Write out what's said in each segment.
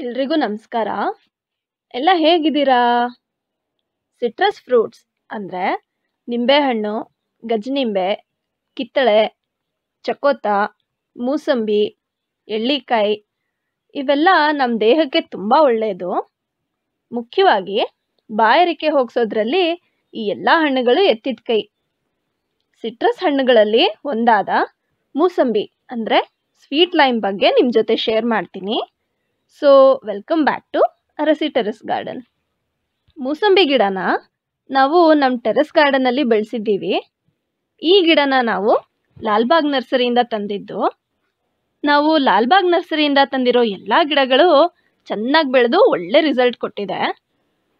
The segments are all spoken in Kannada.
ಎಲ್ರಿಗೂ ನಮಸ್ಕಾರ ಎಲ್ಲ ಹೇಗಿದ್ದೀರಾ ಸಿಟ್ರಸ್ ಫ್ರೂಟ್ಸ್ ಅಂದರೆ ನಿಂಬೆಹಣ್ಣು ಗಜನಿಂಬೆ ಕಿತ್ತಳೆ ಚಕೋತ ಮೂಸಂಬಿ ಎಳ್ಳಿಕಾಯಿ ಇವೆಲ್ಲ ನಮ್ಮ ದೇಹಕ್ಕೆ ತುಂಬ ಒಳ್ಳೆಯದು ಮುಖ್ಯವಾಗಿ ಬಾಯಾರಿಕೆ ಹೋಗಿಸೋದ್ರಲ್ಲಿ ಈ ಎಲ್ಲ ಹಣ್ಣುಗಳು ಎತ್ತಿದ ಕೈ ಸಿಟ್ರಸ್ ಹಣ್ಣುಗಳಲ್ಲಿ ಒಂದಾದ ಮೂಸಂಬಿ ಅಂದರೆ ಸ್ವೀಟ್ ಲೈಮ್ ಬಗ್ಗೆ ನಿಮ್ಮ ಜೊತೆ ಶೇರ್ ಮಾಡ್ತೀನಿ so welcome back to Arasi terrace garden ಮೂಸಂಬಿ ಗಿಡನ ನಾವು ನಮ್ಮ ಟೆರೆಸ್ ಗಾರ್ಡನಲ್ಲಿ ಬೆಳೆಸಿದ್ದೀವಿ ಈ ಗಿಡನ ನಾವು ಲಾಲ್ಬಾಗ್ ನರ್ಸರಿಯಿಂದ ತಂದಿದ್ದು ನಾವು ಲಾಲ್ಬಾಗ್ ನರ್ಸರಿಯಿಂದ ತಂದಿರೋ ಎಲ್ಲ ಗಿಡಗಳು ಚೆನ್ನಾಗಿ ಬೆಳೆದು ಒಳ್ಳೆ ರಿಸಲ್ಟ್ ಕೊಟ್ಟಿದೆ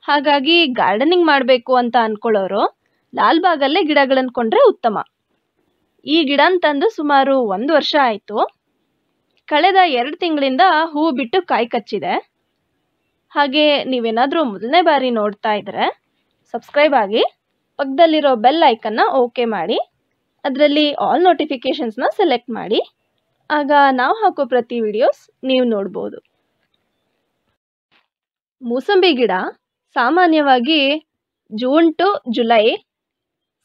ಹಾಗಾಗಿ ಗಾರ್ಡನಿಂಗ್ ಮಾಡಬೇಕು ಅಂತ ಅಂದ್ಕೊಳ್ಳೋರು ಲಾಲ್ಬಾಗಲ್ಲೇ ಗಿಡಗಳನ್ನು ಕೊಂಡ್ರೆ ಉತ್ತಮ ಈ ಗಿಡನ ತಂದು ಸುಮಾರು ಒಂದು ವರ್ಷ ಆಯಿತು ಕಳೆದ ಎರಡು ತಿಂಗಳಿಂದ ಹೂ ಬಿಟ್ಟು ಕಾಯಿ ಕಚ್ಚಿದೆ ಹಾಗೆ ನೀವೇನಾದರೂ ಮೊದಲನೇ ಬಾರಿ ನೋಡ್ತಾ ಇದ್ದರೆ ಸಬ್ಸ್ಕ್ರೈಬ್ ಆಗಿ ಪಕ್ಕದಲ್ಲಿರೋ ಬೆಲ್ ಐಕನ್ನ ಓಕೆ ಮಾಡಿ ಅದರಲ್ಲಿ ಆಲ್ ನೋಟಿಫಿಕೇಷನ್ಸ್ನ ಸೆಲೆಕ್ಟ್ ಮಾಡಿ ಆಗ ನಾವು ಹಾಕೋ ಪ್ರತಿ ವಿಡಿಯೋಸ್ ನೀವು ನೋಡ್ಬೋದು ಮೂಸಂಬಿ ಗಿಡ ಸಾಮಾನ್ಯವಾಗಿ June to July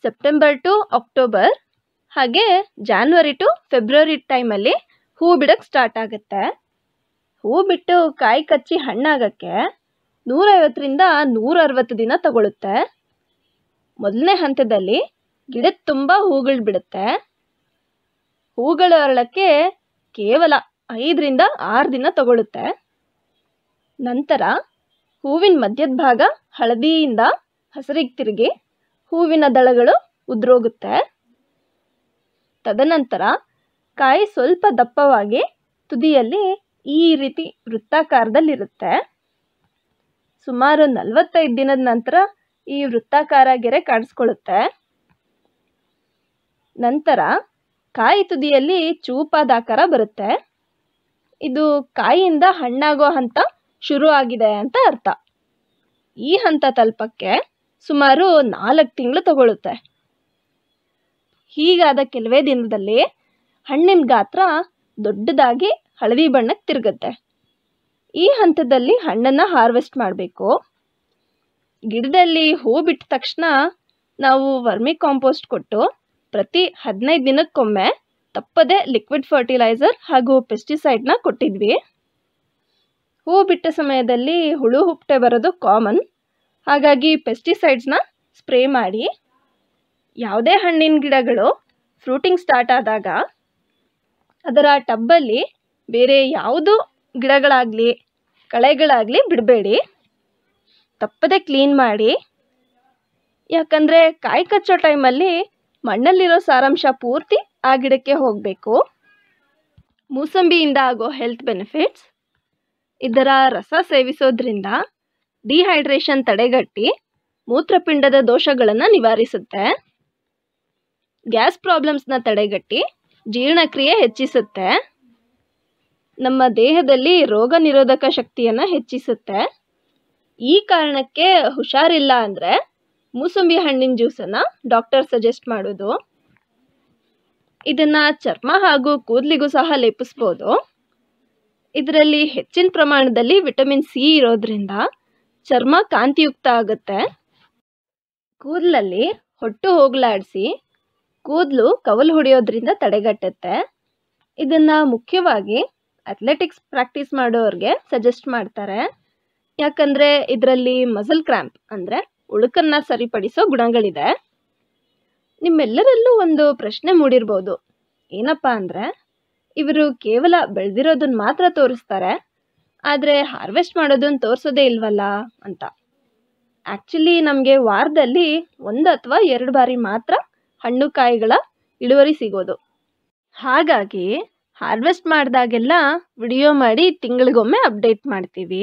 September to October ಹಾಗೆ ಜಾನ್ವರಿ ಟು ಫೆಬ್ರವರಿ ಟೈಮಲ್ಲಿ ಹೂ ಬಿಡಕ್ಕೆ ಸ್ಟಾರ್ಟ್ ಆಗುತ್ತೆ ಹೂ ಬಿಟ್ಟು ಕಾಯಿ ಕಚ್ಚಿ ಹಣ್ಣಾಗೋಕ್ಕೆ ನೂರೈವತ್ತರಿಂದ ಅರವತ್ತು ದಿನ ತಗೊಳುತ್ತೆ ಮೊದಲನೇ ಹಂತದಲ್ಲಿ ಗಿಡದ ತುಂಬ ಹೂಗಳು ಬಿಡುತ್ತೆ ಹೂಗಳು ಅರಳಕ್ಕೆ ಕೇವಲ ಐದರಿಂದ ಆರು ದಿನ ತಗೊಳುತ್ತೆ ನಂತರ ಹೂವಿನ ಮಧ್ಯದ ಭಾಗ ಹಳದಿಯಿಂದ ಹಸಿರಿಗೆ ತಿರುಗಿ ಹೂವಿನ ದಳಗಳು ಉದುರೋಗುತ್ತೆ ತದನಂತರ ಕಾಯಿ ಸ್ವಲ್ಪ ದಪ್ಪವಾಗಿ ತುದಿಯಲ್ಲಿ ಈ ರೀತಿ ವೃತ್ತಾಕಾರದಲ್ಲಿರುತ್ತೆ ಸುಮಾರು ನಲವತ್ತೈದು ದಿನದ ನಂತರ ಈ ವೃತ್ತಾಕಾರ ಗೆರೆ ಕಾಣಿಸ್ಕೊಳ್ಳುತ್ತೆ ನಂತರ ಕಾಯಿ ತುದಿಯಲ್ಲಿ ಚೂಪಾದ ಆಕಾರ ಬರುತ್ತೆ ಇದು ಕಾಯಿಯಿಂದ ಹಣ್ಣಾಗೋ ಹಂತ ಶುರು ಆಗಿದೆ ಅಂತ ಅರ್ಥ ಈ ಹಂತ ತಲುಪಕ್ಕೆ ಸುಮಾರು ನಾಲ್ಕು ತಿಂಗಳು ತಗೊಳ್ಳುತ್ತೆ ಹೀಗಾದ ಕೆಲವೇ ದಿನದಲ್ಲಿ ಹಣ್ಣಿನ ಗಾತ್ರ ದೊಡ್ಡದಾಗಿ ಹಳದಿ ಬಣ್ಣಕ್ಕೆ ತಿರುಗುತ್ತೆ ಈ ಹಂತದಲ್ಲಿ ಹಣ್ಣನ್ನು ಹಾರ್ವೆಸ್ಟ್ ಮಾಡಬೇಕು ಗಿಡದಲ್ಲಿ ಹೂ ಬಿಟ್ಟ ತಕ್ಷಣ ನಾವು ವರ್ಮಿ ಕಾಂಪೋಸ್ಟ್ ಕೊಟ್ಟು ಪ್ರತಿ ಹದಿನೈದು ದಿನಕ್ಕೊಮ್ಮೆ ತಪ್ಪದೆ ಲಿಕ್ವಿಡ್ ಫರ್ಟಿಲೈಸರ್ ಹಾಗೂ ಪೆಸ್ಟಿಸೈಡ್ನ ಕೊಟ್ಟಿದ್ವಿ ಹೂ ಬಿಟ್ಟ ಸಮಯದಲ್ಲಿ ಹುಳು ಹುಪ್ಟೆ ಬರೋದು ಕಾಮನ್ ಹಾಗಾಗಿ ಪೆಸ್ಟಿಸೈಡ್ಸ್ನ ಸ್ಪ್ರೇ ಮಾಡಿ ಯಾವುದೇ ಹಣ್ಣಿನ ಗಿಡಗಳು ಫ್ರೂಟಿಂಗ್ ಸ್ಟಾರ್ಟ್ ಆದಾಗ ಅದರ ಟಬ್ಬಲ್ಲಿ ಬೇರೆ ಯಾವುದು ಗಿಡಗಳಾಗಲಿ ಕಳೆಗಳಾಗಲಿ ಬಿಡಬೇಡಿ ತಪ್ಪದೆ ಕ್ಲೀನ್ ಮಾಡಿ ಯಾಕಂದರೆ ಕಾಯಿ ಕಚ್ಚೋ ಟೈಮಲ್ಲಿ ಮಣ್ಣಲ್ಲಿರೋ ಸಾರಾಂಶ ಪೂರ್ತಿ ಆ ಗಿಡಕ್ಕೆ ಹೋಗಬೇಕು ಮೂಸಂಬಿಯಿಂದ ಆಗೋ ಹೆಲ್ತ್ ಬೆನಿಫಿಟ್ಸ್ ಇದರ ರಸ ಸೇವಿಸೋದ್ರಿಂದ ಡಿಹೈಡ್ರೇಷನ್ ತಡೆಗಟ್ಟಿ ಮೂತ್ರಪಿಂಡದ ದೋಷಗಳನ್ನು ನಿವಾರಿಸುತ್ತೆ ಗ್ಯಾಸ್ ಪ್ರಾಬ್ಲಮ್ಸ್ನ ತಡೆಗಟ್ಟಿ ಜೀರ್ಣಕ್ರಿಯೆ ಹೆಚ್ಚಿಸುತ್ತೆ ನಮ್ಮ ದೇಹದಲ್ಲಿ ರೋಗ ನಿರೋಧಕ ಶಕ್ತಿಯನ್ನು ಹೆಚ್ಚಿಸುತ್ತೆ ಈ ಕಾರಣಕ್ಕೆ ಹುಷಾರಿಲ್ಲ ಅಂದರೆ ಮೂಸಂಬಿ ಹಣ್ಣಿನ ಜ್ಯೂಸನ್ನು ಡಾಕ್ಟರ್ ಸಜೆಸ್ಟ್ ಮಾಡೋದು ಇದನ್ನು ಚರ್ಮ ಹಾಗೂ ಕೂದಲಿಗೂ ಸಹ ಲೇಪಿಸ್ಬೋದು ಇದರಲ್ಲಿ ಹೆಚ್ಚಿನ ಪ್ರಮಾಣದಲ್ಲಿ ವಿಟಮಿನ್ ಸಿ ಇರೋದ್ರಿಂದ ಚರ್ಮ ಕಾಂತಿಯುಕ್ತ ಆಗುತ್ತೆ ಕೂದಲಲ್ಲಿ ಹೊಟ್ಟು ಹೋಗಲಾಡಿಸಿ ಕೂದಲು ಕವಲು ಹೊಡೆಯೋದ್ರಿಂದ ತಡೆಗಟ್ಟುತ್ತೆ ಇದನ್ನು ಮುಖ್ಯವಾಗಿ ಅಥ್ಲೆಟಿಕ್ಸ್ ಪ್ರಾಕ್ಟೀಸ್ ಮಾಡೋರಿಗೆ ಸಜೆಸ್ಟ್ ಮಾಡ್ತಾರೆ ಯಾಕಂದರೆ ಇದರಲ್ಲಿ ಮಸಲ್ ಕ್ರ್ಯಾಂಪ್ ಅಂದರೆ ಉಳುಕನ್ನು ಸರಿಪಡಿಸೋ ಗುಣಗಳಿದೆ ನಿಮ್ಮೆಲ್ಲರಲ್ಲೂ ಒಂದು ಪ್ರಶ್ನೆ ಮೂಡಿರ್ಬೋದು ಏನಪ್ಪ ಅಂದರೆ ಇವರು ಕೇವಲ ಬೆಳೆದಿರೋದನ್ನ ಮಾತ್ರ ತೋರಿಸ್ತಾರೆ ಆದರೆ ಹಾರ್ವೆಸ್ಟ್ ಮಾಡೋದನ್ನು ತೋರಿಸೋದೇ ಇಲ್ವಲ್ಲ ಅಂತ ಆ್ಯಕ್ಚುಲಿ ನಮಗೆ ವಾರದಲ್ಲಿ ಒಂದು ಅಥವಾ ಎರಡು ಬಾರಿ ಮಾತ್ರ ಹಣ್ಣು ಕಾಯಿಗಳ ಇಳುವರಿ ಸಿಗೋದು ಹಾಗಾಗಿ ಹಾರ್ವೆಸ್ಟ್ ಮಾಡಿದಾಗೆಲ್ಲ ವಿಡಿಯೋ ಮಾಡಿ ತಿಂಗಳಿಗೊಮ್ಮೆ ಅಪ್ಡೇಟ್ ಮಾಡ್ತೀವಿ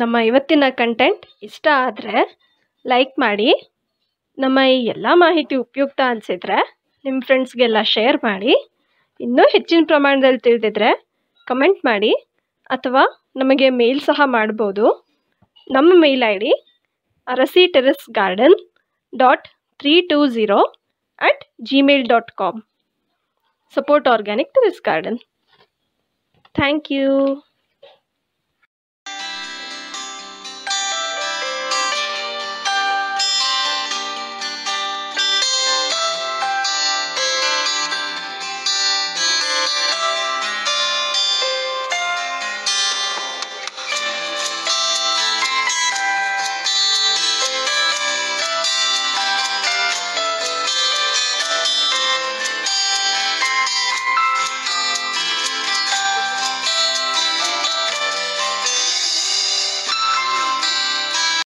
ನಮ್ಮ ಇವತ್ತಿನ ಕಂಟೆಂಟ್ ಇಷ್ಟ ಆದರೆ ಲೈಕ್ ಮಾಡಿ ನಮ್ಮ ಈ ಎಲ್ಲ ಮಾಹಿತಿ ಉಪಯುಕ್ತ ಅನಿಸಿದ್ರೆ ನಿಮ್ಮ ಫ್ರೆಂಡ್ಸ್ಗೆಲ್ಲ ಶೇರ್ ಮಾಡಿ ಇನ್ನೂ ಹೆಚ್ಚಿನ ಪ್ರಮಾಣದಲ್ಲಿ ತಿಳಿದಿದ್ರೆ ಕಮೆಂಟ್ ಮಾಡಿ ಅಥವಾ ನಮಗೆ ಮೇಲ್ ಸಹ ಮಾಡ್ಬೋದು ನಮ್ಮ mail I D Arasi terrace garden dot 320 at gmail.com. Support Organic Terrace Garden. Thank you.